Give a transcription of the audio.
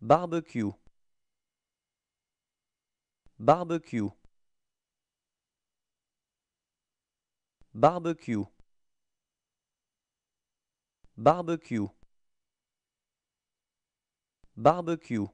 Barbecue. Barbecue. Barbecue. Barbecue. Barbecue.